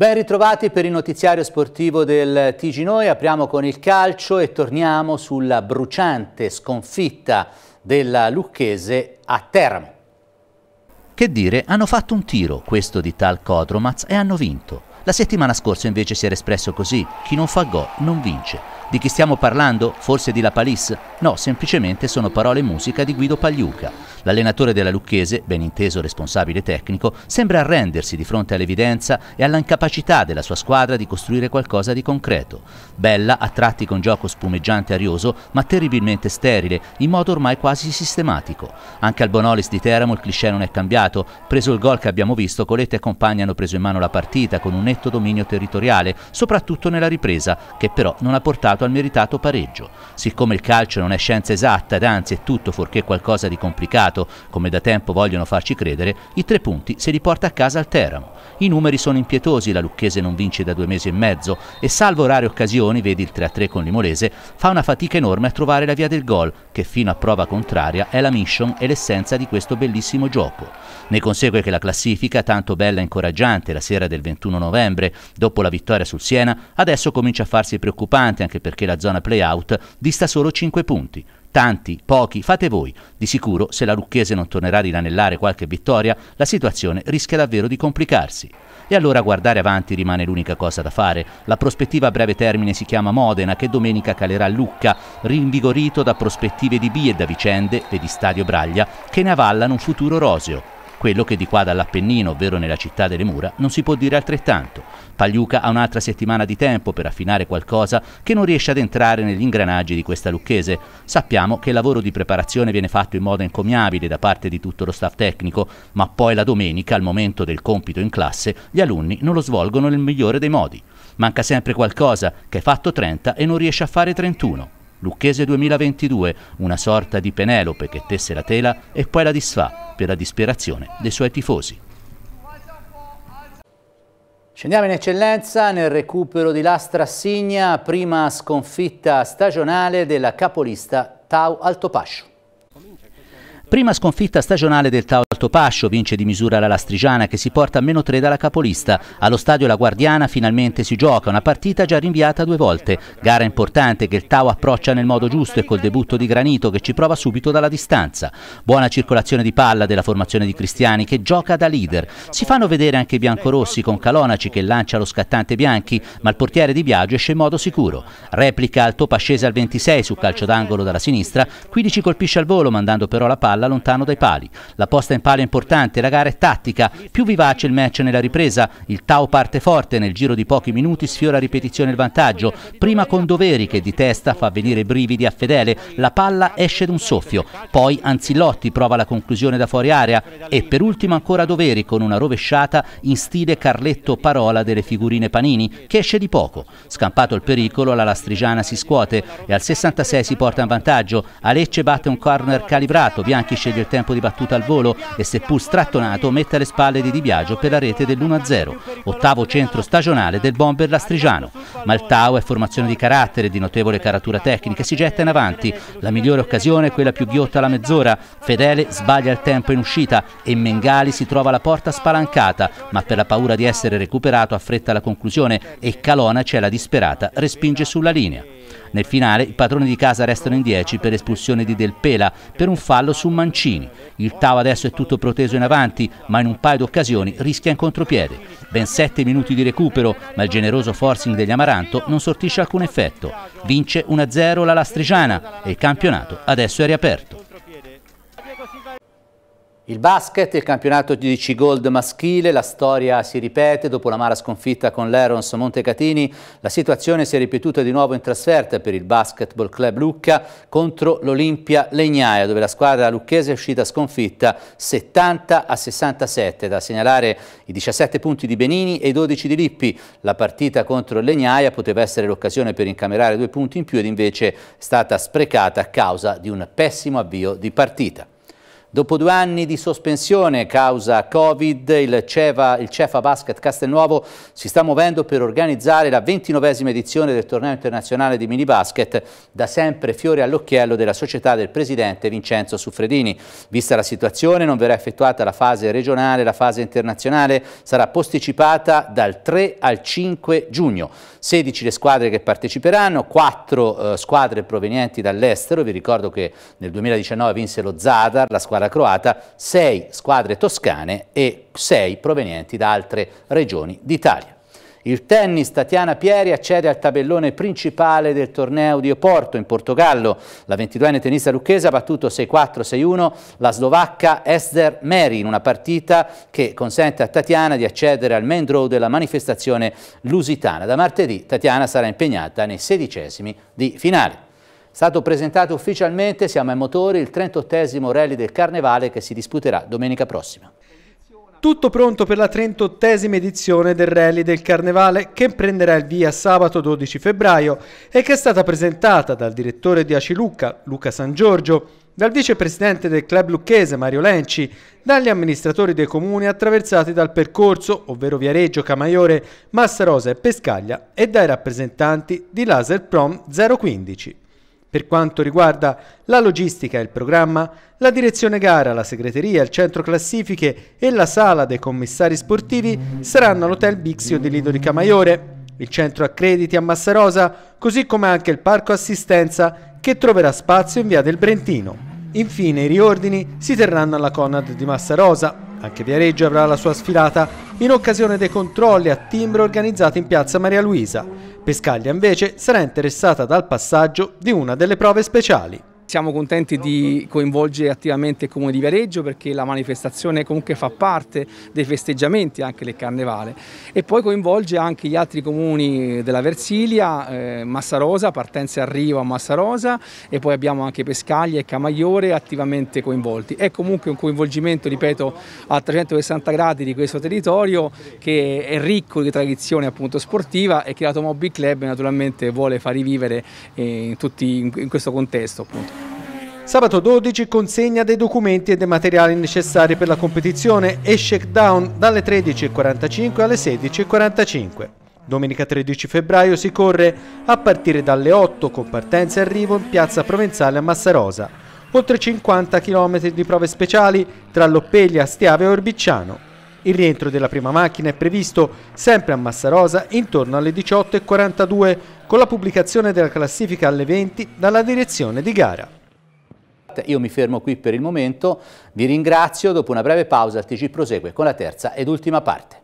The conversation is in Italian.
Ben ritrovati per il notiziario sportivo del TG Noi, apriamo con il calcio e torniamo sulla bruciante sconfitta della Lucchese a Teramo. Che dire, hanno fatto un tiro, questo di tal Codromaz, e hanno vinto. La settimana scorsa invece si era espresso così, chi non fa gol non vince. Di chi stiamo parlando? Forse di La Palisse? No, semplicemente sono parole e musica di Guido Pagliuca. L'allenatore della Lucchese, ben inteso responsabile tecnico, sembra arrendersi di fronte all'evidenza e all'incapacità della sua squadra di costruire qualcosa di concreto. Bella, a tratti con gioco spumeggiante e arioso, ma terribilmente sterile, in modo ormai quasi sistematico. Anche al Bonolis di Teramo il cliché non è cambiato. Preso il gol che abbiamo visto, Coletta e compagni hanno preso in mano la partita con un netto dominio territoriale, soprattutto nella ripresa, che però non ha portato portato al meritato pareggio. Siccome il calcio non è scienza esatta ed anzi è tutto fuorché qualcosa di complicato, come da tempo vogliono farci credere, i tre punti se li porta a casa al Teramo. I numeri sono impietosi, la Lucchese non vince da due mesi e mezzo e salvo rare occasioni, vedi il 3-3 con Limolese, fa una fatica enorme a trovare la via del gol, che fino a prova contraria è la mission e l'essenza di questo bellissimo gioco. Ne consegue che la classifica, tanto bella e incoraggiante la sera del 21 novembre, dopo la vittoria sul Siena, adesso comincia a farsi preoccupante anche per perché la zona play-out dista solo 5 punti. Tanti, pochi, fate voi. Di sicuro, se la Lucchese non tornerà a rinanellare qualche vittoria, la situazione rischia davvero di complicarsi. E allora guardare avanti rimane l'unica cosa da fare. La prospettiva a breve termine si chiama Modena, che domenica calerà Lucca, rinvigorito da prospettive di B e da vicende, vedi Stadio Braglia, che ne avallano un futuro roseo. Quello che di qua dall'Appennino, ovvero nella città delle mura, non si può dire altrettanto. Pagliuca ha un'altra settimana di tempo per affinare qualcosa che non riesce ad entrare negli ingranaggi di questa lucchese. Sappiamo che il lavoro di preparazione viene fatto in modo encomiabile da parte di tutto lo staff tecnico, ma poi la domenica, al momento del compito in classe, gli alunni non lo svolgono nel migliore dei modi. Manca sempre qualcosa che ha fatto 30 e non riesce a fare 31. Lucchese 2022, una sorta di Penelope che tesse la tela e poi la disfà per la disperazione dei suoi tifosi. Scendiamo in eccellenza nel recupero di Lastra Signa, prima sconfitta stagionale della capolista Tau Altopascio. Prima sconfitta stagionale del Tau Pascio, vince di misura la Lastrigiana che si porta a meno 3 dalla capolista. Allo stadio La Guardiana finalmente si gioca una partita già rinviata due volte. Gara importante che il Tau approccia nel modo giusto e col debutto di Granito che ci prova subito dalla distanza. Buona circolazione di palla della formazione di Cristiani che gioca da leader. Si fanno vedere anche i biancorossi con Calonaci che lancia lo scattante Bianchi, ma il portiere di Biagio esce in modo sicuro. Replica Altopascese al 26 su calcio d'angolo dalla sinistra, 15 colpisce al volo mandando però la palla palla lontano dai pali. La posta in palo è importante, la gara è tattica, più vivace il match nella ripresa, il Tau parte forte, nel giro di pochi minuti sfiora a ripetizione il vantaggio, prima con Doveri che di testa fa venire brividi a Fedele, la palla esce d'un soffio, poi Anzillotti prova la conclusione da fuori area e per ultimo ancora Doveri con una rovesciata in stile Carletto Parola delle figurine Panini che esce di poco. Scampato il pericolo la Lastrigiana si scuote e al 66 si porta in vantaggio, Alecce batte un corner calibrato, Bianchi Sacchi sceglie il tempo di battuta al volo e seppur strattonato mette alle spalle di Di Biagio per la rete dell'1-0, ottavo centro stagionale del bomber lastrigiano. Maltao è formazione di carattere, di notevole caratura tecnica, e si getta in avanti. La migliore occasione è quella più ghiotta alla mezz'ora. Fedele sbaglia il tempo in uscita e Mengali si trova alla porta spalancata, ma per la paura di essere recuperato affretta la conclusione e Calona c'è la disperata, respinge sulla linea. Nel finale i padroni di casa restano in 10 per espulsione di Del Pela per un fallo su Mancini. Il Tau adesso è tutto proteso in avanti, ma in un paio di occasioni rischia in contropiede. Ben 7 minuti di recupero, ma il generoso forcing degli Amaranto non sortisce alcun effetto. Vince 1-0 la Lastrigiana e il campionato adesso è riaperto. Il basket, il campionato di DC Gold maschile, la storia si ripete dopo la mala sconfitta con l'Erons Montecatini, la situazione si è ripetuta di nuovo in trasferta per il Basketball Club Lucca contro l'Olimpia Legnaia dove la squadra lucchese è uscita sconfitta 70 a 67, da segnalare i 17 punti di Benini e i 12 di Lippi. La partita contro Legnaia poteva essere l'occasione per incamerare due punti in più ed invece è stata sprecata a causa di un pessimo avvio di partita. Dopo due anni di sospensione causa Covid, il Ceva, il Cefa Basket Castelnuovo si sta muovendo per organizzare la ventinovesima edizione del torneo internazionale di minibasket, da sempre fiore all'occhiello della società del presidente Vincenzo Suffredini. Vista la situazione non verrà effettuata la fase regionale, la fase internazionale sarà posticipata dal 3 al 5 giugno. 16 le squadre che parteciperanno, 4 eh, squadre provenienti dall'estero, vi ricordo che nel 2019 vinse lo Zadar, la squadra squadra croata, 6 squadre toscane e 6 provenienti da altre regioni d'Italia. Il tennis, Tatiana Pieri accede al tabellone principale del torneo di Oporto in Portogallo. La 22enne tennista lucchese ha battuto 6-4, 6-1 la slovacca Esther Meri in una partita che consente a Tatiana di accedere al main draw della manifestazione lusitana. Da martedì Tatiana sarà impegnata nei sedicesimi di finale stato presentato ufficialmente, siamo ai motori, il 38esimo rally del Carnevale che si disputerà domenica prossima. Tutto pronto per la 38esima edizione del Rally del Carnevale che prenderà il via sabato 12 febbraio e che è stata presentata dal direttore di Aci Lucca, Luca San Giorgio, dal vicepresidente del club lucchese Mario Lenci, dagli amministratori dei comuni attraversati dal percorso, ovvero Viareggio, Camaiore, Massarosa e Pescaglia e dai rappresentanti di Laser Prom 015. Per quanto riguarda la logistica e il programma, la direzione gara, la segreteria, il centro classifiche e la sala dei commissari sportivi saranno all'Hotel Bixio di Lido di Camaiore, il centro accrediti a Massarosa, così come anche il parco assistenza che troverà spazio in via del Brentino. Infine i riordini si terranno alla Conad di Massarosa, anche Viareggio avrà la sua sfilata in occasione dei controlli a timbro organizzati in piazza Maria Luisa. Pescaglia invece sarà interessata dal passaggio di una delle prove speciali. Siamo contenti di coinvolgere attivamente il Comune di Viareggio perché la manifestazione comunque fa parte dei festeggiamenti anche del Carnevale e poi coinvolge anche gli altri comuni della Versilia, eh, Massarosa, Partenza e Arrivo a Massarosa e poi abbiamo anche Pescaglia e Camaiore attivamente coinvolti. È comunque un coinvolgimento, ripeto, a 360 gradi di questo territorio che è ricco di tradizione appunto sportiva e che l'Automobile Club naturalmente vuole far rivivere eh, in, tutti, in questo contesto appunto. Sabato 12 consegna dei documenti e dei materiali necessari per la competizione e shakedown dalle 13.45 alle 16.45. Domenica 13 febbraio si corre a partire dalle 8 con partenza e arrivo in piazza Provenzale a Massarosa. Oltre 50 km di prove speciali tra Loppeglia, Stiave e Orbicciano. Il rientro della prima macchina è previsto sempre a Massarosa intorno alle 18.42 con la pubblicazione della classifica alle 20 dalla direzione di gara. Cioè, io mi fermo qui per il momento, vi ringrazio, dopo una breve pausa il TG prosegue con la terza ed ultima parte.